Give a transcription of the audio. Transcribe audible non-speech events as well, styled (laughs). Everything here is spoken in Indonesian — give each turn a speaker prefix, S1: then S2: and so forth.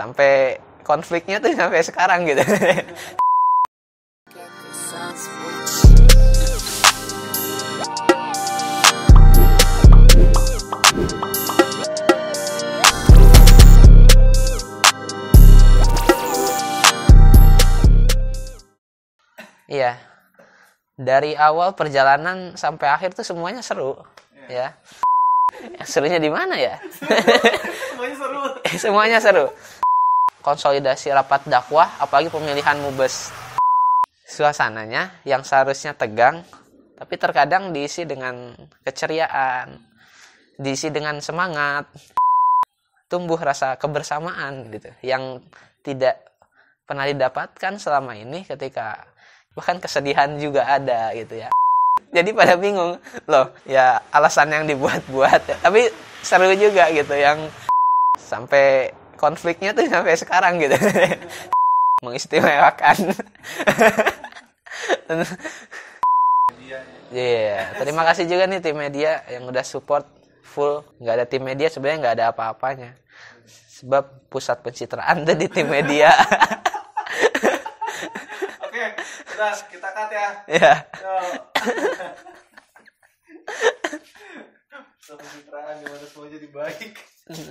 S1: sampai konfliknya tuh sampai sekarang gitu Iya. Dari awal perjalanan sampai akhir tuh semuanya seru. ya. Ya. Serunya di mana ya? (laughs) semuanya seru. (laughs) semuanya seru konsolidasi rapat dakwah, apalagi pemilihan mubes. Suasananya yang seharusnya tegang, tapi terkadang diisi dengan keceriaan, diisi dengan semangat, tumbuh rasa kebersamaan gitu, yang tidak pernah didapatkan selama ini ketika bahkan kesedihan juga ada gitu ya. Jadi pada bingung loh ya alasan yang dibuat-buat ya. tapi seru juga gitu yang sampai konfliknya tuh sampai sekarang gitu (laughs) mengistimewakan (laughs) Iya, yeah. terima kasih juga nih tim media yang udah support full. Nggak ada tim media sebenarnya nggak ada apa-apanya. Sebab pusat pencitraan tuh di tim media. (laughs) Oke, okay, kita kita cut ya. Iya. Yeah. pencitraan dimana semua jadi baik.